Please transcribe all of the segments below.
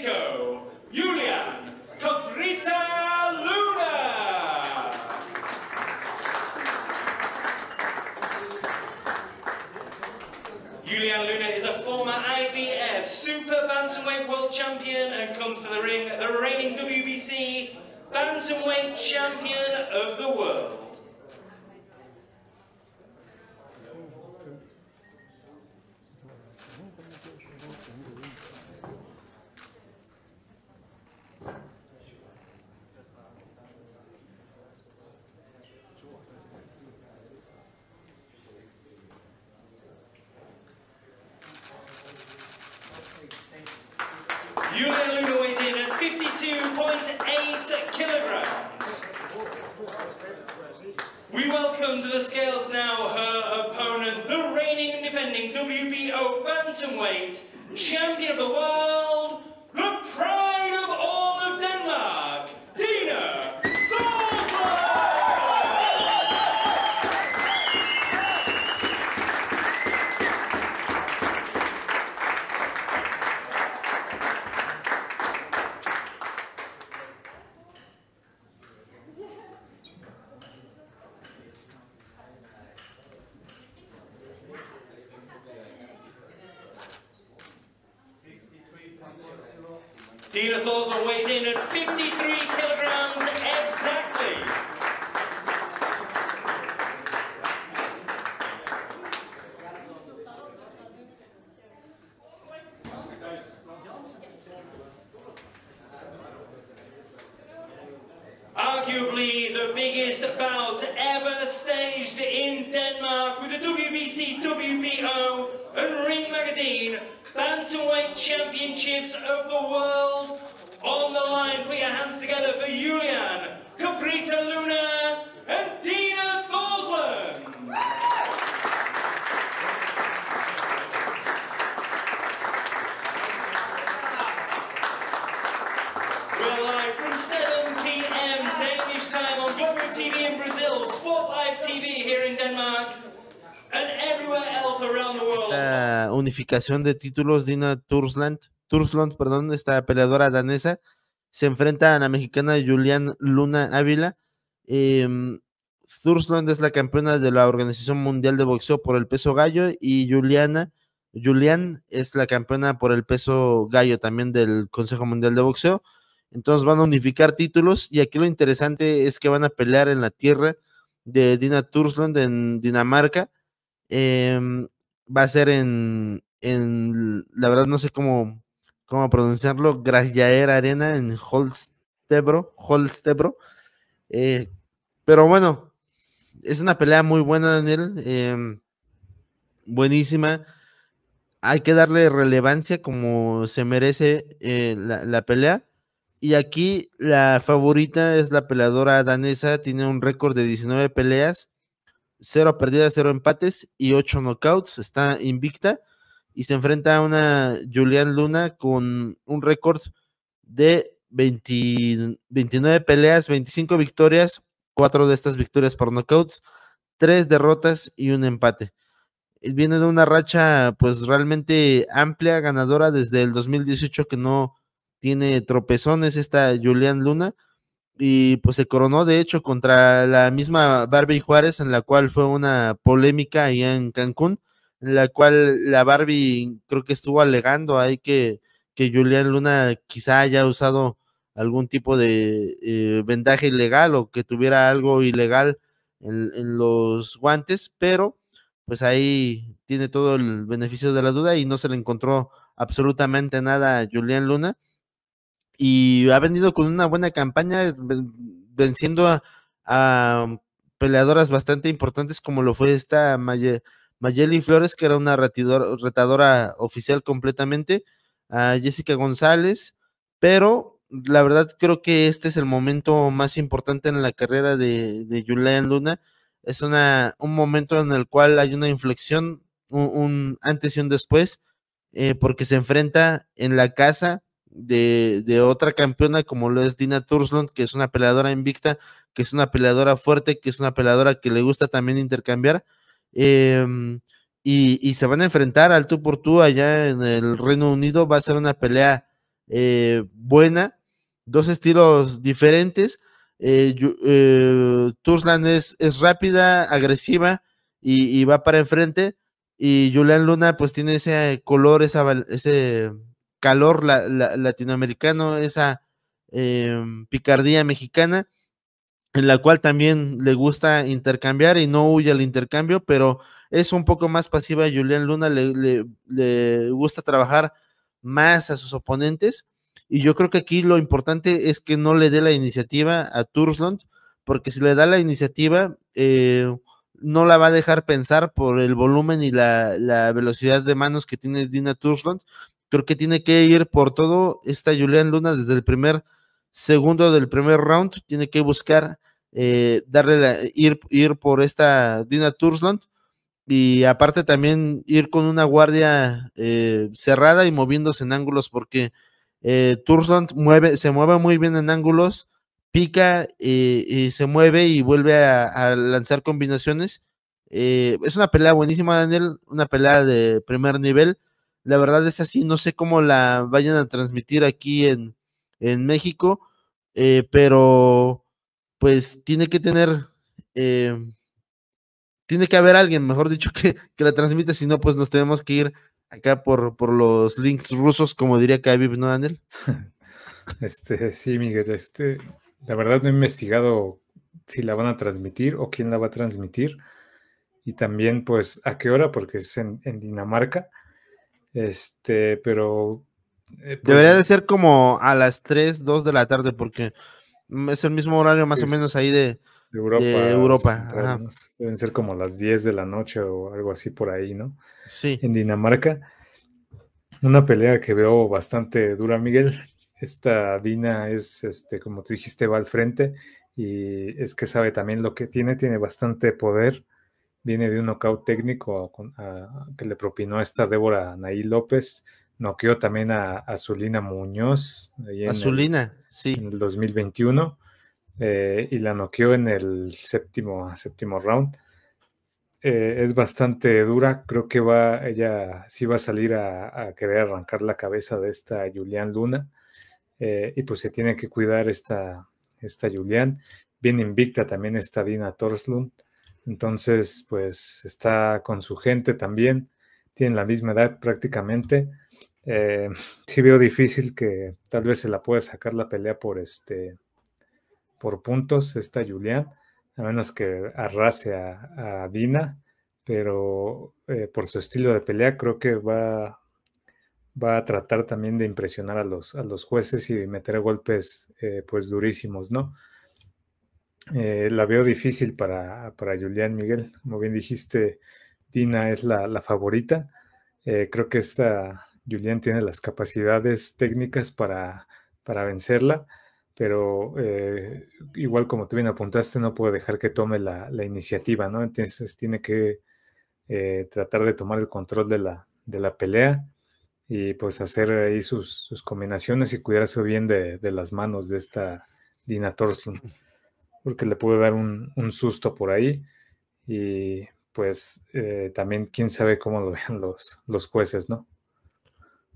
Mexico, Julian Cabrita Luna. Julian Luna is a former IBF Super Bantamweight World Champion and comes to the ring the reigning WBC Bantamweight Champion of the World. 22.8 kilograms. We welcome to the scales now her opponent, the reigning and defending WBO bantamweight champion of the world, Dina Thorsen weighs in at 53 kilograms exactly. Arguably the biggest bout ever staged in Denmark with the WBC, WBO and Ring Magazine Bantamweight Championships of the World your hands together for Julian, Cabrita Luna, and Dina Forsland. We're live from 7 p.m. Danish time on Global TV in Brazil, Sport Live TV here in Denmark. And everywhere else around the world. La unificación de títulos Dina Tursland, Tursland, perdón, esta peleadora danesa, se enfrenta a la mexicana Julián Luna Ávila. Eh, em, Thursland es la campeona de la Organización Mundial de Boxeo por el peso gallo y Juliana, Julián es la campeona por el peso gallo también del Consejo Mundial de Boxeo. Entonces van a unificar títulos y aquí lo interesante es que van a pelear en la tierra de Dina Thursland en Dinamarca. Em, va a ser en, la verdad no sé cómo, ¿cómo pronunciarlo? Grajaer Arena en Holstebro, Holstebro. Eh, pero bueno, es una pelea muy buena, Daniel. Em, buenísima. Hay que darle relevancia como se merece eh, la, la, pelea. Y aquí la favorita es la peleadora danesa. Tiene un récord de 19 peleas, 0 perdidas, 0 empates y 8 knockouts. Está invicta y se enfrenta a una Julian Luna con un récord de 20, 29 peleas, 25 victorias, 4 de estas victorias por knockouts, 3 derrotas y un empate. Viene de una racha pues realmente amplia, ganadora desde el 2018 que no tiene tropezones esta Julian Luna y pues se coronó de hecho contra la misma Barbie Juárez en la cual fue una polémica allá en Cancún en la cual la Barbie creo que estuvo alegando ahí que, que Julián Luna quizá haya usado algún tipo de eh, vendaje ilegal o que tuviera algo ilegal en, los guantes, pero pues ahí tiene todo el beneficio de la duda y no se le encontró absolutamente nada a Julián Luna. Y ha venido con una buena campaña, venciendo a, a peleadoras bastante importantes como lo fue esta Mayer, Mayeli Flores, que era una retadora oficial completamente, a Jessica González, pero la verdad creo que este es el momento más importante en la carrera de, de Julian Luna. Es una, un momento en el cual hay una inflexión, un, antes y un después, eh, porque se enfrenta en la casa de, otra campeona como lo es Dina Turslund, que es una peleadora invicta, que es una peleadora fuerte, que es una peleadora que le gusta también intercambiar Em, y, se van a enfrentar al tú por tú allá en el Reino Unido. Va a ser una pelea eh, buena, dos estilos diferentes. Eh, eh Tursland es, rápida, agresiva y, va para enfrente. Y Julián Luna, pues tiene ese color, esa, ese calor latinoamericano, esa em, picardía mexicana en la cual también le gusta intercambiar y no huye al intercambio, pero es un poco más pasiva. Julián Luna le, gusta trabajar más a sus oponentes. Y yo creo que aquí lo importante es que no le dé la iniciativa a Turslund, porque si le da la iniciativa, eh, no la va a dejar pensar por el volumen y la, velocidad de manos que tiene Dina Turslund, Creo que tiene que ir por todo esta Julián Luna desde el primer segundo del primer round, tiene que buscar eh, darle ir, ir por esta Dina Tursland y aparte también ir con una guardia eh, cerrada y moviéndose en ángulos porque eh, Tursland mueve, se mueve muy bien en ángulos, pica eh, y se mueve y vuelve a, lanzar combinaciones. es una pelea buenísima, Daniel, una pelea de primer nivel. La verdad es así, no sé cómo la vayan a transmitir aquí en, en México, eh, pero pues tiene que tener, em, tiene que haber alguien, mejor dicho, que, la transmita, si no, pues nos tenemos que ir acá por, los links rusos, como diría Khabib, ¿no, Daniel? Este, sí, Miguel, este, la verdad no he investigado si la van a transmitir o quién la va a transmitir y también pues a qué hora porque es en, Dinamarca este pero eh, pues, Debería de ser como a las 3, 2 de la tarde, porque mm, es el mismo horario más o menos ahí de, Europa. Deben ser como las 10 de la noche o algo así por ahí, ¿no? Sí. En Dinamarca. Una pelea que veo bastante dura, Miguel. Esta Dina es, este, como tú dijiste, va al frente y es que sabe también lo que tiene, tiene bastante poder. Viene de un knockout técnico que le propinó a esta Débora Naí López noqueó también a Azulina Muñoz. sí. En el 2021. Eh, y la noqueó en el séptimo, séptimo round. Eh, es bastante dura, creo que va, ella sí va a salir a, querer arrancar la cabeza de esta Julián Luna. Eh, y pues se tiene que cuidar esta, esta Julián. Bien invicta también está Dina Torslund. Entonces, pues está con su gente también. Tiene la misma edad prácticamente. Eh, sí veo difícil que tal vez se la pueda sacar la pelea por este por puntos esta Julián, a menos que arrase a, Dina, pero eh, por su estilo de pelea creo que va, va a tratar también de impresionar a los, a los jueces y meter golpes eh, pues durísimos, ¿no? la veo difícil para, para Julián Miguel. Como bien dijiste, Dina es la, la favorita. creo que esta Julián tiene las capacidades técnicas para, para vencerla, pero eh, igual como tú bien apuntaste, no puede dejar que tome la, iniciativa, ¿no? Entonces tiene que eh, tratar de tomar el control de la, de la pelea y pues hacer ahí sus, combinaciones y cuidarse bien de, las manos de esta Dina Torslund, porque le puede dar un, susto por ahí y pues eh, también quién sabe cómo lo vean los, los jueces, ¿no?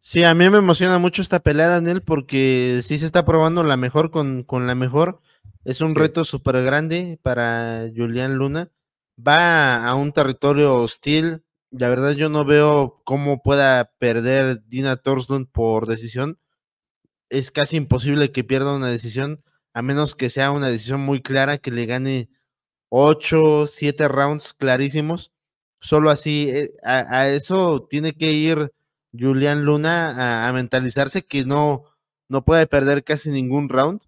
Sí, a mí me emociona mucho esta pelea, Daniel, porque sí se está probando la mejor con, la mejor. Es un reto súper grande para Julián Luna. Va a un territorio hostil. La verdad, yo no veo cómo pueda perder Dina Torslund por decisión. Es casi imposible que pierda una decisión, a menos que sea una decisión muy clara, que le gane 8, 7 rounds clarísimos. Solo así, eh, a eso tiene que ir Julian Luna a, mentalizarse que no, no puede perder casi ningún round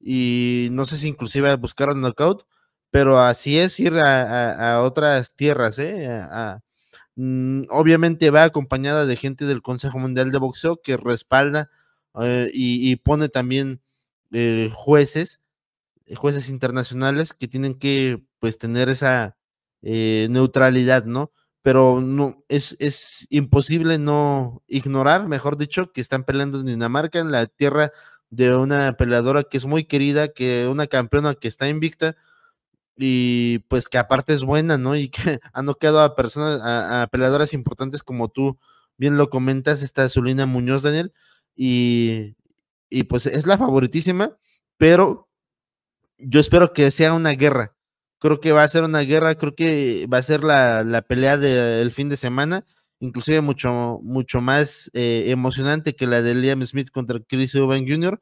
y no sé si inclusive buscar un knockout, pero así es ir a, otras tierras, ¿eh? Mm, obviamente va acompañada de gente del Consejo Mundial de Boxeo que respalda eh, y, pone también eh, jueces, eh, jueces internacionales que tienen que pues tener esa neutralidad, ¿no? pero no, es, es imposible no ignorar, mejor dicho, que están peleando en Dinamarca, en la tierra de una peleadora que es muy querida, que una campeona que está invicta y pues que aparte es buena, ¿no? Y que no quedado a personas, a, peleadoras importantes como tú bien lo comentas, esta Zulina Muñoz, Daniel, y pues es la favoritísima, pero yo espero que sea una guerra, Creo que va a ser una guerra, creo que va a ser la, pelea del fin de semana, inclusive mucho, mucho más eh, emocionante que la de Liam Smith contra Chris Eubank Jr.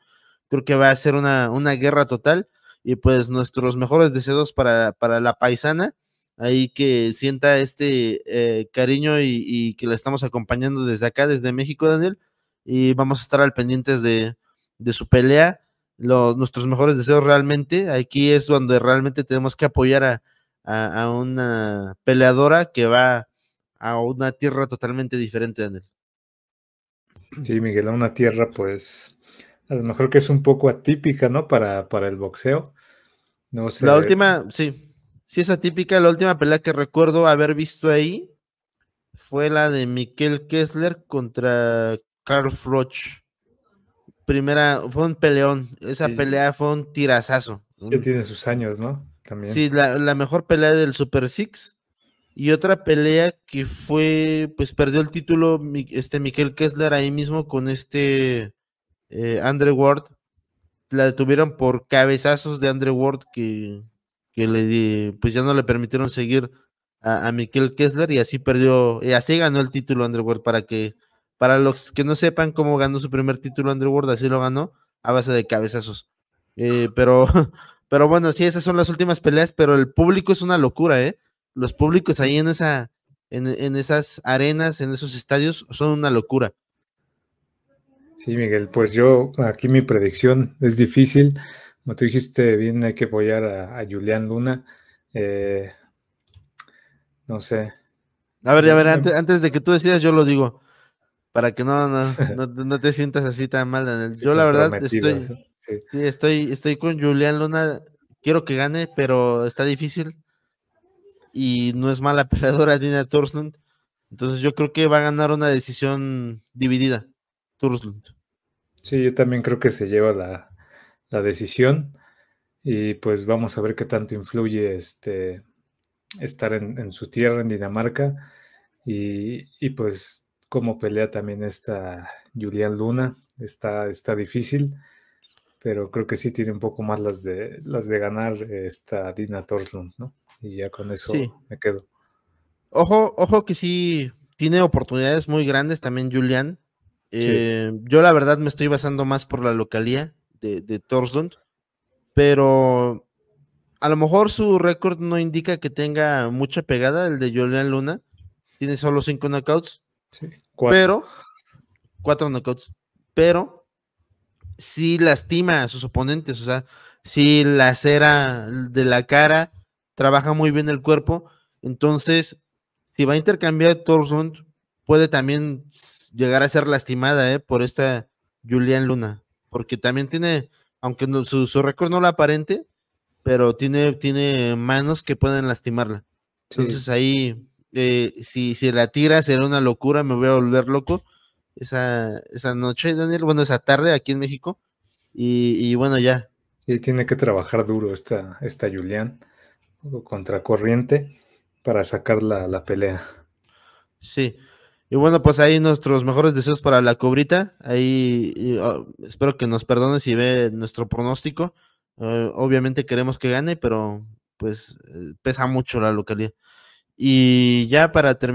Creo que va a ser una, una guerra total y pues nuestros mejores deseos para, para la paisana, ahí que sienta este eh, cariño y, que la estamos acompañando desde acá, desde México, Daniel, y vamos a estar al pendientes de, de su pelea nuestros mejores deseos realmente. Aquí es donde realmente tenemos que apoyar a, una peleadora que va a una tierra totalmente diferente, él Sí, Miguel, a una tierra pues a lo mejor que es un poco atípica, ¿no? Para, para el boxeo. La última, sí, sí es atípica. La última pelea que recuerdo haber visto ahí fue la de Miquel Kessler contra Carl Froch primera, fue un peleón, esa pelea fue un tirazazo. Que tiene sus años, ¿no? También. Sí, la, mejor pelea del Super Six. Y otra pelea que fue, pues perdió el título este Miquel Kessler ahí mismo con este eh, Andrew Ward. La detuvieron por cabezazos de Andre Ward que, le, pues ya no le permitieron seguir a, a Miquel Kessler y así perdió, y así ganó el título Andrew Ward para que para los que no sepan cómo ganó su primer título Andrew Ward, así lo ganó a base de cabezazos. Eh, pero, pero bueno, sí, esas son las últimas peleas, pero el público es una locura, ¿eh? Los públicos ahí en, esa, en, esas arenas, en esos estadios, son una locura. Sí, Miguel, pues yo aquí mi predicción es difícil. Como tú dijiste bien, hay que apoyar a, Julián Luna. Eh, no sé. A ver, a ver, antes, de que tú decidas, yo lo digo para que no, no, no, te sientas así tan mal, Daniel. Yo la verdad estoy, estoy, con Julián Luna. Quiero que gane, pero está difícil. Y no es mala perdedora Dina Turslund. Entonces yo creo que va a ganar una decisión dividida, Turslund. Sí, yo también creo que se lleva la, decisión. Y pues vamos a ver qué tanto influye este estar en, su tierra, en Dinamarca. Y, y pues como pelea también esta Julián Luna. Está, está difícil, pero creo que sí tiene un poco más las de, las de ganar esta Dina Torslund, ¿no? Y ya con eso me quedo. Ojo, ojo que sí tiene oportunidades muy grandes también Julián. Eh, yo la verdad me estoy basando más por la localía de, de pero a lo mejor su récord no indica que tenga mucha pegada, el de Julián Luna. Tiene solo cinco knockouts, cuatro. Pero, cuatro knockouts. Pero, si lastima a sus oponentes, o sea, si la cera de la cara, trabaja muy bien el cuerpo. Entonces, si va a intercambiar Torsund, puede también llegar a ser lastimada ¿eh? por esta Julian Luna, porque también tiene, aunque su, récord no lo aparente, pero tiene, tiene manos que pueden lastimarla. Entonces ahí eh, si, si la tira será una locura, me voy a volver loco esa, esa noche, Daniel, bueno, esa tarde aquí en México. Y, bueno, ya. tiene que trabajar duro esta, esta Julián, corriente para sacar la, la pelea. Sí. Y bueno, pues ahí nuestros mejores deseos para la cobrita. Ahí ah, espero que nos perdone si ve nuestro pronóstico. Eh, obviamente queremos que gane, pero pues eh, pesa mucho la localidad. Y ya para terminar